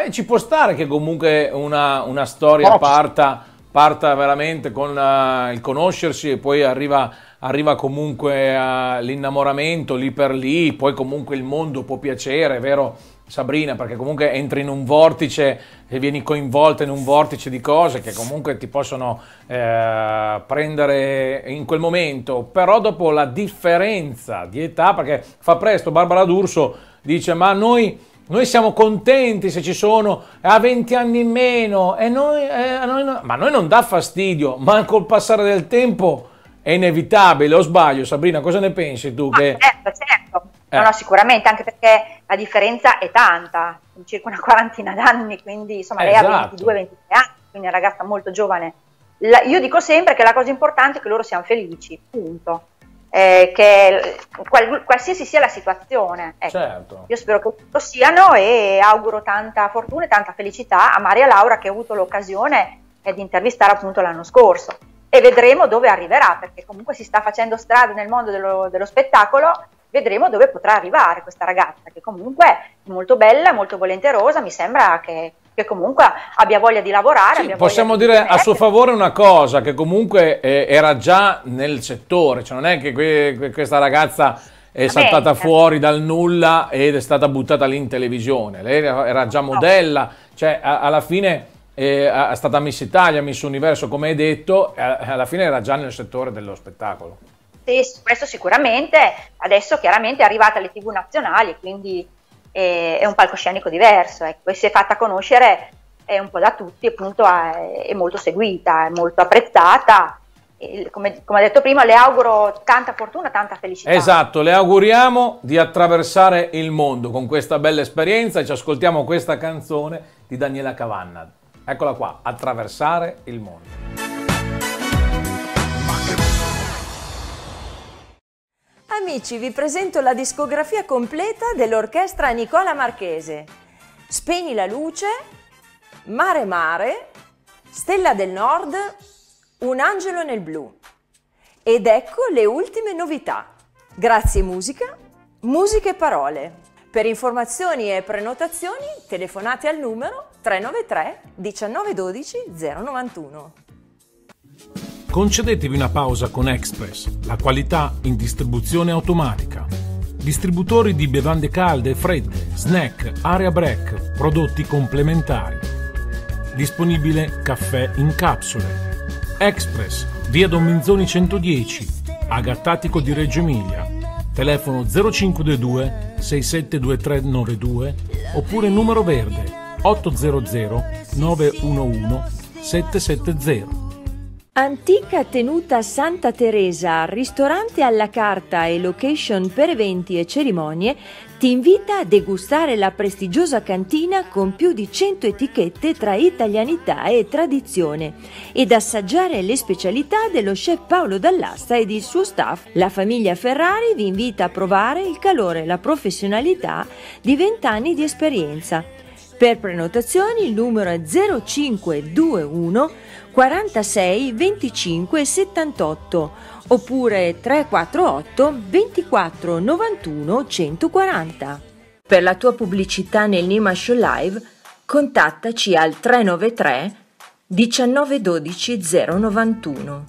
Eh, ci può stare che comunque una, una storia parta, parta, veramente con uh, il conoscersi e poi arriva, arriva comunque uh, lì per lì, poi comunque il mondo può piacere, vero Sabrina? Perché comunque entri in un vortice e vieni coinvolta in un vortice di cose che comunque ti possono eh, prendere in quel momento, però dopo la differenza di età, perché fa presto Barbara D'Urso dice ma noi noi siamo contenti se ci sono ha ah, 20 anni in meno, e noi, eh, noi no, ma a noi non dà fastidio, ma col passare del tempo è inevitabile, o sbaglio? Sabrina, cosa ne pensi tu? Che... certo, certo. Eh. No, no, eh. sicuramente, anche perché la differenza è tanta, circa una quarantina d'anni, quindi insomma lei esatto. ha 22-23 anni, quindi è una ragazza molto giovane. La, io dico sempre che la cosa importante è che loro siano felici, punto eh, che qual, qualsiasi sia la situazione. Ecco. Certo. Io spero che lo siano e auguro tanta fortuna e tanta felicità a Maria Laura che ho avuto l'occasione eh, di intervistare appunto l'anno scorso. E vedremo dove arriverà, perché comunque si sta facendo strada nel mondo dello, dello spettacolo vedremo dove potrà arrivare questa ragazza, che comunque è molto bella, molto volenterosa, mi sembra che che comunque abbia voglia di lavorare. Sì, possiamo di dire a suo favore una cosa, che comunque eh, era già nel settore, cioè non è che que questa ragazza è saltata certo. fuori dal nulla ed è stata buttata lì in televisione, lei era già modella, no. cioè alla fine eh, è stata Miss Italia, Miss Universo come hai detto, alla fine era già nel settore dello spettacolo Sì, questo sicuramente, adesso chiaramente è arrivata alle tv nazionali, quindi e, è un palcoscenico diverso, ecco, e si è fatta conoscere eh, un po' da tutti, appunto è, è molto seguita, è molto apprezzata. come, come ho detto prima, le auguro tanta fortuna, tanta felicità. Esatto, le auguriamo di attraversare il mondo con questa bella esperienza e ci ascoltiamo questa canzone di Daniela Cavanna. Eccola qua, attraversare il mondo. Amici, vi presento la discografia completa dell'orchestra Nicola Marchese. Spegni la luce, Mare Mare, Stella del Nord, Un angelo nel blu. Ed ecco le ultime novità. Grazie musica, musica e parole. Per informazioni e prenotazioni telefonate al numero 393 1912 091. Concedetevi una pausa con Express, la qualità in distribuzione automatica. Distributori di bevande calde e fredde, snack, area break, prodotti complementari. Disponibile caffè in capsule. Express, via Don Minzoni 110, a Gattatico di Reggio Emilia. Telefono 0522 672392 oppure numero verde 800 911 770. Antica tenuta Santa Teresa, ristorante alla carta e location per eventi e cerimonie, ti invita a degustare la prestigiosa cantina con più di 100 etichette tra italianità e tradizione ed assaggiare le specialità dello chef Paolo Dall'Asta ed il suo staff. La famiglia Ferrari vi invita a provare il calore e la professionalità di 20 anni di esperienza. Per prenotazioni il numero è 0521 46 25 78 oppure 348 24 91 140. Per la tua pubblicità nel Nima Show Live contattaci al 393 1912 091.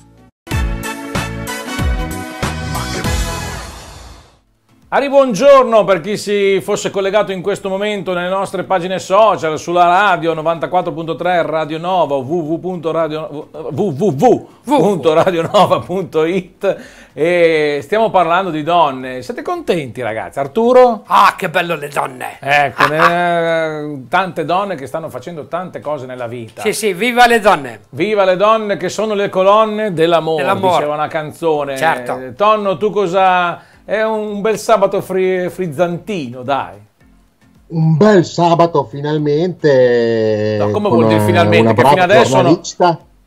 Ari, buongiorno per chi si fosse collegato in questo momento nelle nostre pagine social, sulla radio 94.3 Radio Nova www.radionova.it e stiamo parlando di donne. Siete contenti ragazzi? Arturo? Ah, che bello le donne! Ecco, ne... tante donne che stanno facendo tante cose nella vita. Sì, sì, viva le donne! Viva le donne che sono le colonne dell'amore, dell'amore. diceva una canzone. Certo. Tonno, tu cosa è un bel sabato fri- frizzantino, dai. Un bel sabato finalmente. No, come vuol dire finalmente? Che fino adesso no,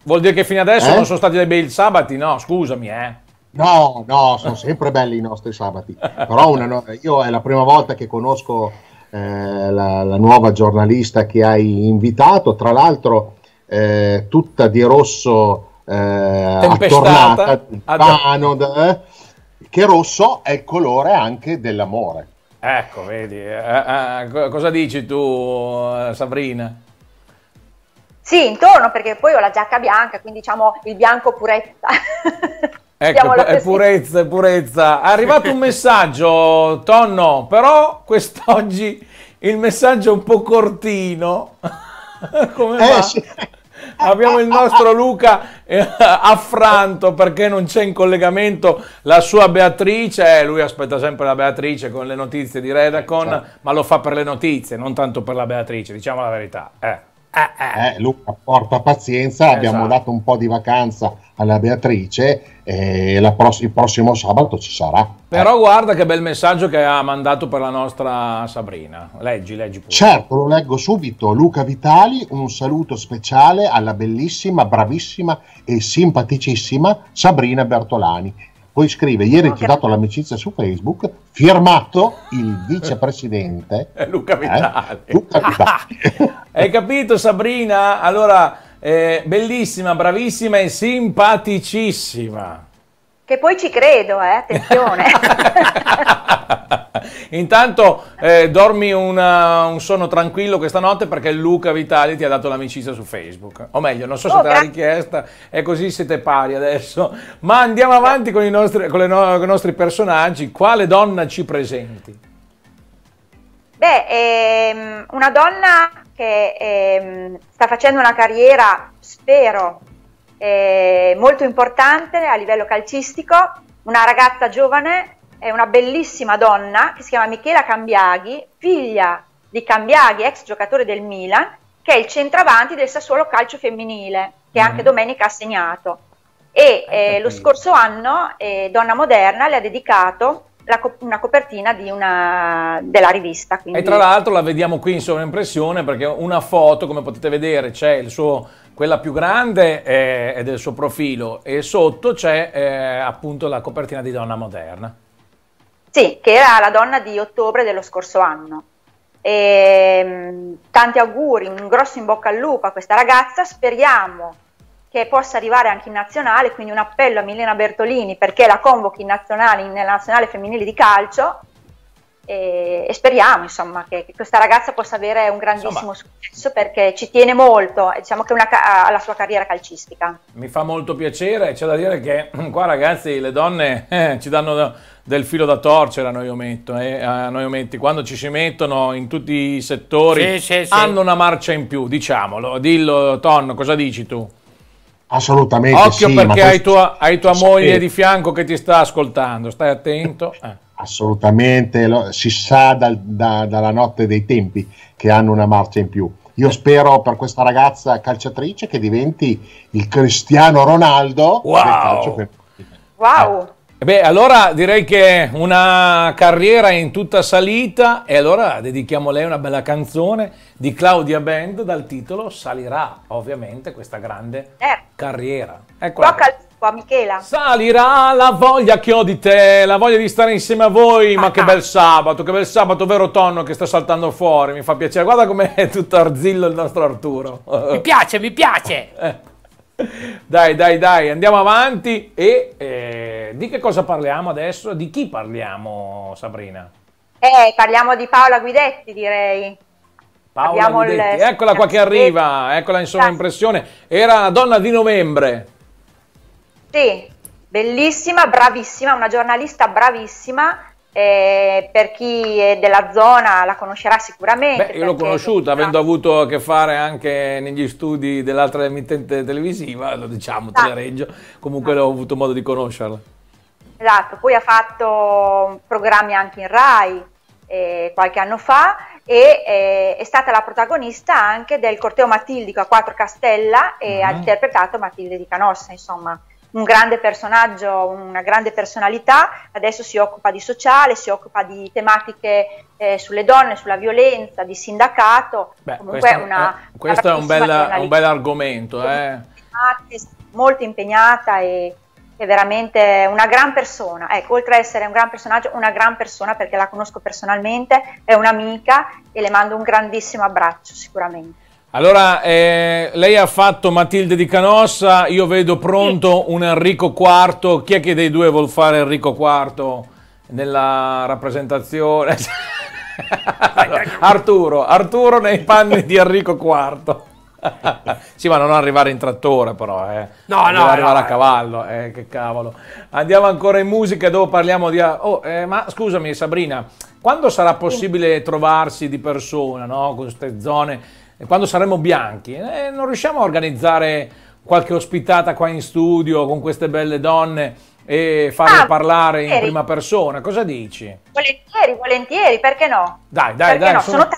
vuol dire che fino adesso eh? non sono stati dei bei sabati? No, scusami, eh. No, no, sono sempre belli i nostri sabati. Però una, io è la prima volta che conosco eh, la, la, nuova giornalista che hai invitato, tra l'altro eh, tutta di rosso eh, tempestata, attornata, ad... Ah, eh, che rosso è il colore anche dell'amore. Ecco, vedi, ah, ah, cosa dici tu Sabrina? Sì, intorno perché poi ho la giacca bianca, quindi diciamo il bianco purezza. Ecco, è purezza, è purezza. È arrivato un messaggio, Tonno, però quest'oggi il messaggio è un po' cortino. Come eh, va? Sì abbiamo il nostro Luca eh, affranto perché non c'è in collegamento la sua Beatrice, eh, lui aspetta sempre la Beatrice con le notizie di Redacon, certo. ma lo fa per le notizie, non tanto per la Beatrice, diciamo la verità. Eh. Eh, eh. eh Luca, porta pazienza, esatto. abbiamo dato un po' di vacanza alla Beatrice e pross- il prossimo sabato ci sarà. Però eh. guarda che bel messaggio che ha mandato per la nostra Sabrina. Leggi, leggi pure. Certo, lo leggo subito. Luca Vitali, un saluto speciale alla bellissima, bravissima e simpaticissima Sabrina Bertolani poi scrive, ieri ti ho dato l'amicizia su Facebook, firmato il vicepresidente. Eh, eh, Luca Vitale. Eh, Luca Vitale. Hai capito Sabrina? Allora, eh, bellissima, bravissima e simpaticissima. Che poi ci credo, eh? attenzione. Intanto eh, dormi una, un sonno tranquillo questa notte perché Luca Vitali ti ha dato l'amicizia su Facebook. O meglio, non so se oh, te l'ha richiesta, è così siete pari adesso. Ma andiamo avanti con i nostri, con no, con i nostri personaggi. Quale donna ci presenti? Beh, ehm, una donna che ehm, sta facendo una carriera, spero, eh, molto importante a livello calcistico, una ragazza giovane, è una bellissima donna che si chiama Michela Cambiaghi, figlia di Cambiaghi, ex giocatore del Milan, che è il centravanti del Sassuolo Calcio Femminile, che anche mm. domenica ha segnato. E eh, lo scorso anno eh, Donna Moderna le ha dedicato la, una copertina una, della rivista. Quindi... E tra l'altro la vediamo qui in sovraimpressione perché una foto, come potete vedere, c'è il suo, quella più grande è, eh, è, del suo profilo e sotto c'è eh, appunto la copertina di Donna Moderna. Sì, che era la donna di ottobre dello scorso anno. E, ehm, tanti auguri, un grosso in bocca al lupo a questa ragazza, speriamo che possa arrivare anche in nazionale, quindi un appello a Milena Bertolini perché la convochi in nazionale, nella nazionale femminile di calcio e, e speriamo insomma, che, che, questa ragazza possa avere un grandissimo insomma. successo perché ci tiene molto diciamo, una, alla sua carriera calcistica. Mi fa molto piacere, c'è da dire che qua ragazzi le donne eh, ci danno del filo da torcere a noi, ometto, eh, a noi ometti, quando ci si mettono in tutti i settori sì, sì, sì. hanno una marcia in più, diciamolo, dillo Tonno, cosa dici tu? Assolutamente. Occhio sì, perché hai tua, hai tua moglie di fianco che ti sta ascoltando, stai attento. Eh. Assolutamente, lo, si sa dal, da, dalla notte dei tempi che hanno una marcia in più. Io spero per questa ragazza calciatrice che diventi il Cristiano Ronaldo. Wow! Wow! Beh, allora direi che una carriera in tutta salita e allora dedichiamo a lei una bella canzone di Claudia Band dal titolo Salirà, ovviamente, questa grande eh. carriera. Eccola. Tocca qua, Michela. Salirà la voglia che ho di te, la voglia di stare insieme a voi, ah, ma che ah, ah. bel sabato, che bel sabato, vero Tonno che sta saltando fuori, mi fa piacere. Guarda com'è tutto arzillo il nostro Arturo. Mi piace, mi piace. Eh. Dai, dai, dai, andiamo avanti e eh, di che cosa parliamo adesso? Di chi parliamo, Sabrina? Eh, parliamo di Paola Guidetti, direi. Paola Guidetti, il... eccola qua che arriva, eccola in esatto. impressione. Era la donna di novembre. Sì, bellissima, bravissima, una giornalista bravissima eh, per chi è della zona la conoscerà sicuramente. Beh, io l'ho conosciuta, avendo avuto a che fare anche negli studi dell'altra emittente televisiva, lo diciamo, esatto. Telereggio, comunque esatto. ho avuto modo di conoscerla. Esatto, poi ha fatto programmi anche in RAI eh, qualche anno fa e eh, è stata la protagonista anche del corteo matildico a Quattro Castella e uh -huh. ha mm-hmm. interpretato Matilde di Canossa, insomma un grande personaggio, una grande personalità, adesso si occupa di sociale, si occupa di tematiche eh, sulle donne, sulla violenza, di sindacato. Beh, Comunque questo, una, eh, questo è un, bella, un bel argomento. Eh. Molto impegnata e è veramente una gran persona. Ecco, oltre ad essere un gran personaggio, una gran persona perché la conosco personalmente, è un'amica e le mando un grandissimo abbraccio sicuramente. Allora, eh, lei ha fatto Matilde di Canossa, io vedo pronto sì. un Enrico IV. Chi è che dei due vuol fare Enrico IV nella rappresentazione? Arturo, Arturo nei panni di Enrico IV. sì, ma non arrivare in trattore però, eh. No, non no. arrivare no. a eh. cavallo, eh, che cavolo. Andiamo ancora in musica dopo parliamo di... Oh, eh, ma scusami Sabrina, quando sarà possibile trovarsi di persona, no? Con queste zone e quando saremo bianchi, eh, non riusciamo a organizzare qualche ospitata qua in studio con queste belle donne e farle ah, parlare volentieri. in prima persona, cosa dici? Volentieri, volentieri, perché no? Dai, dai, perché dai. No? Sono... sono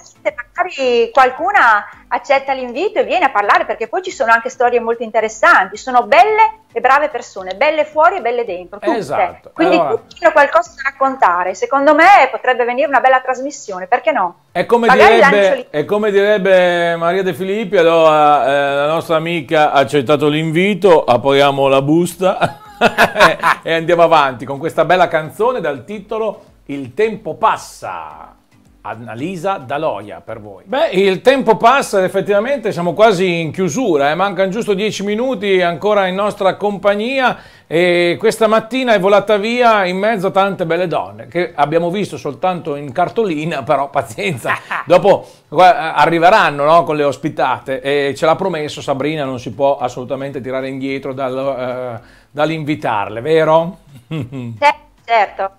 magari qualcuna accetta l'invito e viene a parlare perché poi ci sono anche storie molto interessanti, sono belle e brave persone, belle fuori e belle dentro, tutte. Esatto. Quindi allora... tutti hanno qualcosa da raccontare, secondo me potrebbe venire una bella trasmissione, perché no? È come, direbbe, e come direbbe, Maria De Filippi, allora eh, la nostra amica ha accettato l'invito, apriamo la busta e andiamo avanti con questa bella canzone dal titolo Il tempo passa. Annalisa Daloia per voi. Beh, il tempo passa, effettivamente siamo quasi in chiusura, eh? mancano giusto dieci minuti ancora in nostra compagnia e questa mattina è volata via in mezzo a tante belle donne che abbiamo visto soltanto in cartolina, però pazienza, dopo eh, arriveranno no, con le ospitate e ce l'ha promesso Sabrina, non si può assolutamente tirare indietro dal, eh, dall'invitarle, vero? certo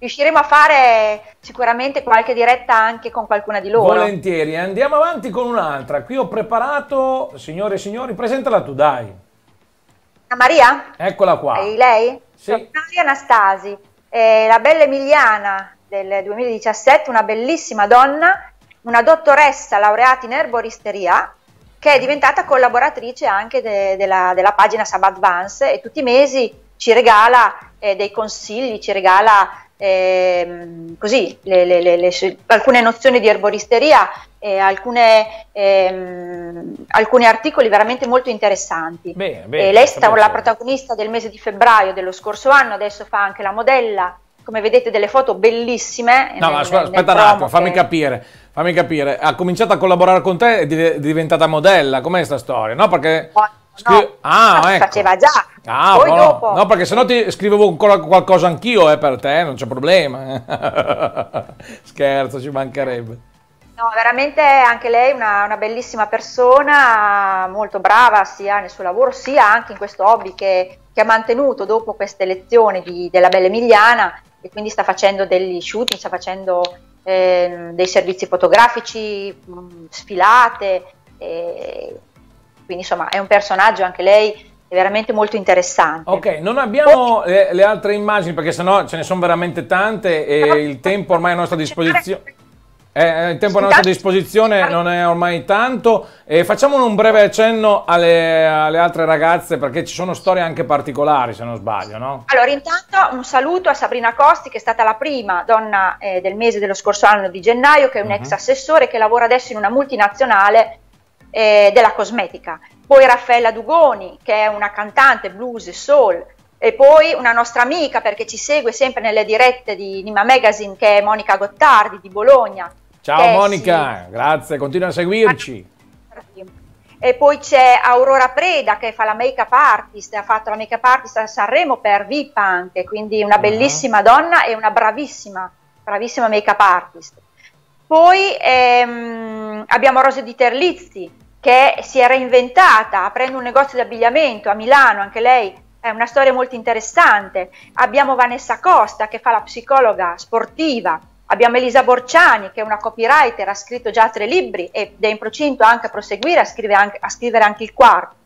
riusciremo a fare sicuramente qualche diretta anche con qualcuna di loro. Volentieri, andiamo avanti con un'altra. Qui ho preparato, signore e signori, presentala tu, dai. Maria? Eccola qua. E lei? Sì. Maria Anastasi, eh, la bella emiliana del 2017, una bellissima donna, una dottoressa laureata in erboristeria che è diventata collaboratrice anche de della, della pagina Sab Advance e tutti i mesi ci regala eh, dei consigli, ci regala eh, così, le, le, le, alcune nozioni di erboristeria, eh, alcune, ehm, alcuni articoli veramente molto interessanti. Bene, bene, eh, lei è stata la protagonista del mese di febbraio dello scorso anno, adesso fa anche la modella. Come vedete delle foto bellissime. No, nel, ma nel, aspetta un attimo, fammi capire, fammi capire. Ha cominciato a collaborare con te è diventata modella. Com'è questa storia? No, perché... No Scri- no, ah, ecco. faceva già. Ah, Poi no, dopo... no, perché sennò ti scrivevo ancora qualcosa anch'io eh, per te, non c'è problema. Scherzo, ci mancherebbe. No, veramente anche lei è una, una, bellissima persona, molto brava sia nel suo lavoro sia anche in questo hobby che, che ha mantenuto dopo queste lezioni di, della Bella Emiliana e quindi sta facendo degli shooting, sta facendo eh, dei servizi fotografici, mh, mm, sfilate. Eh, quindi insomma è un personaggio anche lei è veramente molto interessante. Ok, non abbiamo le, oh. eh, le altre immagini perché sennò ce ne sono veramente tante e il tempo ormai a nostra disposizione. Eh, eh, il tempo a nostra disposizione ah. non è ormai tanto. Eh, facciamo un breve accenno alle, alle, altre ragazze perché ci sono storie anche particolari, se non sbaglio. No? Allora, intanto un saluto a Sabrina Costi, che è stata la prima donna eh, del mese dello scorso anno di gennaio, che è un uh mhm. -huh. ex assessore che lavora adesso in una multinazionale eh, della cosmetica. Poi Raffaella Dugoni, che è una cantante blues e soul, e poi una nostra amica perché ci segue sempre nelle dirette di Nima Magazine, che è Monica Gottardi di Bologna. Ciao Monica, si... grazie, continua a seguirci. E poi c'è Aurora Preda che fa la make up artist, ha fatto la make up artist a Sanremo per VIP anche, quindi una ah. bellissima uh -huh. donna e una bravissima, bravissima make up artist. Poi ehm, abbiamo Rose di Terlizzi che si era inventata aprendo un negozio di abbigliamento a Milano, anche lei è una storia molto interessante. Abbiamo Vanessa Costa che fa la psicologa sportiva, abbiamo Elisa Borciani che è una copywriter, ha scritto già tre libri ed è in procinto anche a proseguire a scrivere anche, a scrivere anche il quarto.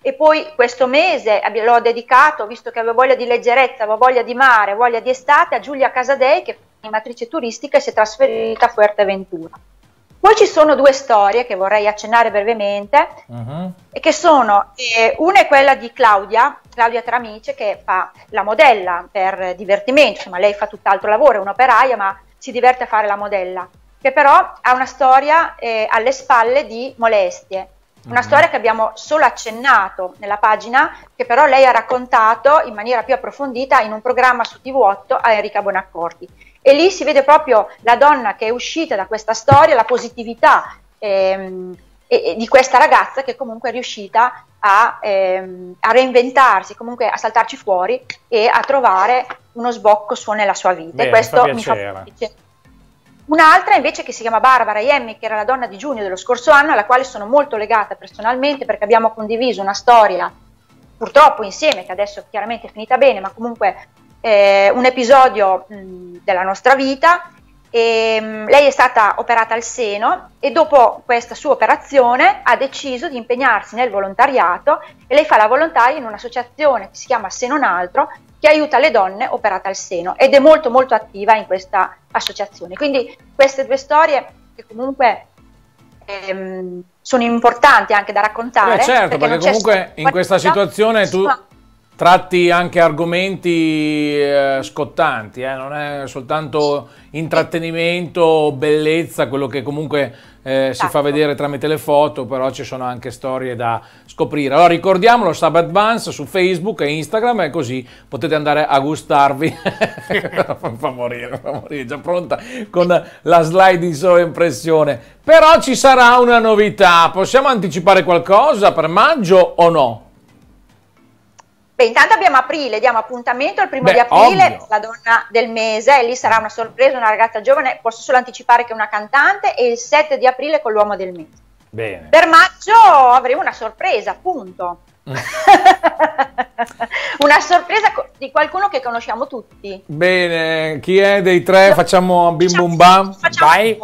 E poi questo mese l'ho dedicato, visto che avevo voglia di leggerezza, avevo voglia di mare, voglia di estate, a Giulia Casadei che è animatrice turistica e si è trasferita a Fuerteventura. Poi ci sono due storie che vorrei accennare brevemente, uh-huh. e che sono, eh, una è quella di Claudia, Claudia Tramice, che fa la modella per divertimento, insomma lei fa tutt'altro lavoro, è un'operaia, ma si diverte a fare la modella, che però ha una storia eh, alle spalle di molestie, una mhm. storia che abbiamo solo accennato nella pagina, che però lei ha raccontato in maniera più approfondita in un programma su TV8 a Enrica Bonaccorti. E lì si vede proprio la donna che è uscita da questa storia, la positività ehm, e, e di questa ragazza che comunque è riuscita a, ehm, a, reinventarsi, comunque a saltarci fuori e a trovare uno sbocco su nella sua vita. Bene, e questo mi fa piacere. Un'altra invece che si chiama Barbara Iemmi, che era la donna di giugno dello scorso anno, alla quale sono molto legata personalmente perché abbiamo condiviso una storia purtroppo insieme, che adesso chiaramente è finita bene, ma comunque eh, un episodio mh, mm, della nostra vita. E, mh, mm, lei è stata operata al seno e dopo questa sua operazione ha deciso di impegnarsi nel volontariato e lei fa la volontaria in un'associazione che si chiama Se non altro che aiuta le donne operate al seno ed è molto molto attiva in questa associazione. Quindi queste due storie che comunque ehm, sono importanti anche da raccontare. Beh, certo, perché, perché comunque in questa situazione tu... Persona tratti anche argomenti eh, scottanti, eh? non è soltanto intrattenimento, bellezza, quello che comunque eh, si fa esatto. vedere tramite le foto, però ci sono anche storie da scoprire. Allora ricordiamolo, Sub Advance su Facebook e Instagram e così potete andare a gustarvi. fa morire, fa morire, già pronta con la slide in sovraimpressione. Però ci sarà una novità, possiamo anticipare qualcosa per maggio o no? Beh, intanto abbiamo aprile, diamo appuntamento il primo Beh, di aprile, ovvio. la donna del mese, e lì sarà una sorpresa, una ragazza giovane, posso solo anticipare che è una cantante, e il 7 di aprile con l'uomo del mese. Bene. Per maggio avremo una sorpresa, appunto. una sorpresa di qualcuno che conosciamo tutti. Bene, chi è dei tre? Facciamo bim bum bam. Facciamo Vai.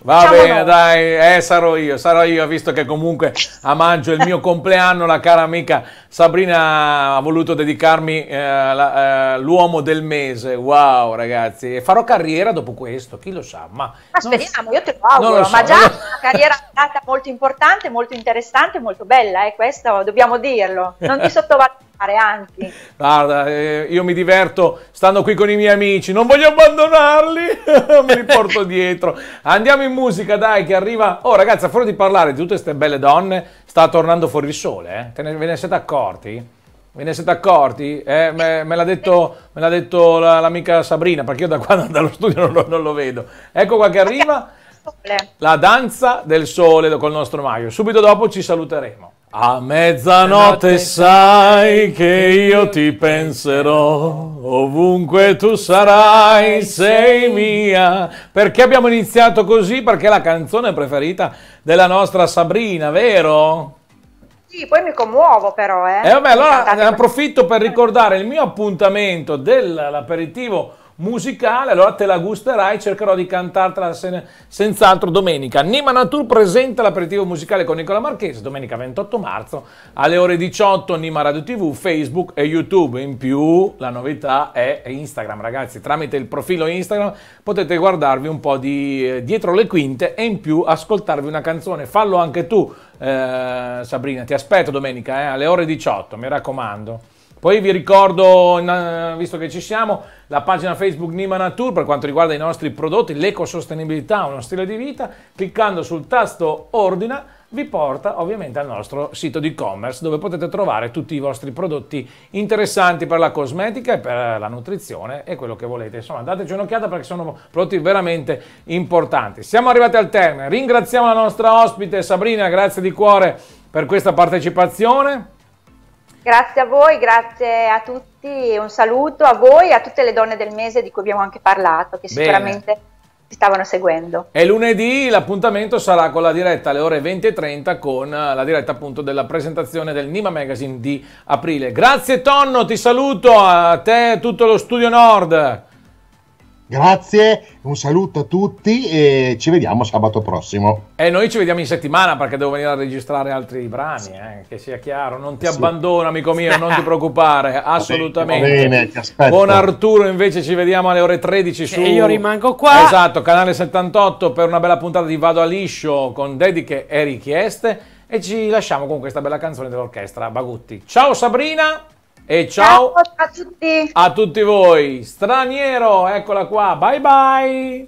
Va Facciamo bene, no. dai, eh, sarò io, sarò io, visto che comunque a maggio è il mio compleanno, la cara amica Sabrina ha voluto dedicarmi eh, la, eh, l'uomo del mese. Wow, ragazzi, e farò carriera dopo questo, chi lo sa, ma... ma speriamo, io te lo auguro, lo so, ma già lo... una carriera stata molto importante, molto interessante, molto bella, è eh, questo, dobbiamo dirlo, non ti sottovalutare fare anche. Guarda, eh, io mi diverto stando qui con i miei amici, non voglio abbandonarli, mi riporto dietro. Andiamo in musica, dai, che arriva... Oh ragazzi, a fuori di parlare di tutte queste belle donne, sta tornando fuori il sole, eh? ne, ve ne siete accorti? Ve ne siete accorti? Eh, me, me l'ha detto, detto l'amica Sabrina, perché io da qua dallo studio non lo, non lo vedo. Ecco qua che arriva la danza del sole col nostro Maio. Subito dopo ci saluteremo. A mezzanotte sai che io ti penserò, ovunque tu sarai, sei mia. Perché abbiamo iniziato così? Perché è la canzone preferita della nostra Sabrina, vero? Sì, poi mi commuovo però, eh. eh vabbè, allora ne approfitto per ricordare il mio appuntamento dell'aperitivo musicale, allora te la gusterai, cercherò di cantartela sen- senz'altro domenica. Nima Natur presenta l'aperitivo musicale con Nicola Marchese domenica 28 marzo alle ore 18 Nima Radio TV, Facebook e YouTube. In più la novità è Instagram, ragazzi, tramite il profilo Instagram potete guardarvi un po' di eh, dietro le quinte e in più ascoltarvi una canzone. Fallo anche tu, eh, Sabrina, ti aspetto domenica eh, alle ore 18, mi raccomando. Poi vi ricordo, eh, visto che ci siamo, la pagina Facebook Nima Natur per quanto riguarda i nostri prodotti, l'ecosostenibilità, uno stile di vita. Cliccando sul tasto ordina vi porta ovviamente al nostro sito di e-commerce dove potete trovare tutti i vostri prodotti interessanti per la cosmetica e per la nutrizione e quello che volete. Insomma, dateci un'occhiata perché sono prodotti veramente importanti. Siamo arrivati al termine. Ringraziamo la nostra ospite Sabrina, grazie di cuore per questa partecipazione. Grazie a voi, grazie a tutti, un saluto a voi e a tutte le donne del mese di cui abbiamo anche parlato, che sicuramente Bene. ci stavano seguendo. E lunedì l'appuntamento sarà con la diretta alle ore 20.30 con la diretta appunto della presentazione del Nima Magazine di aprile. Grazie Tonno, ti saluto a te e a tutto lo studio Nord. Grazie, un saluto a tutti e ci vediamo sabato prossimo. E noi ci vediamo in settimana perché devo venire a registrare altri brani, eh, che sia chiaro. Non ti sì. abbandono, amico mio, non ti preoccupare, assolutamente. Va bene, ti aspetto. Buon Arturo invece ci vediamo alle ore 13 su... E io rimango qua. Esatto, canale 78 per una bella puntata di Vado a Liscio con dediche e richieste. E ci lasciamo con questa bella canzone dell'orchestra Bagutti. Ciao Sabrina! E ciao, ciao a tutti. A tutti voi. Straniero, eccola qua. Bye bye.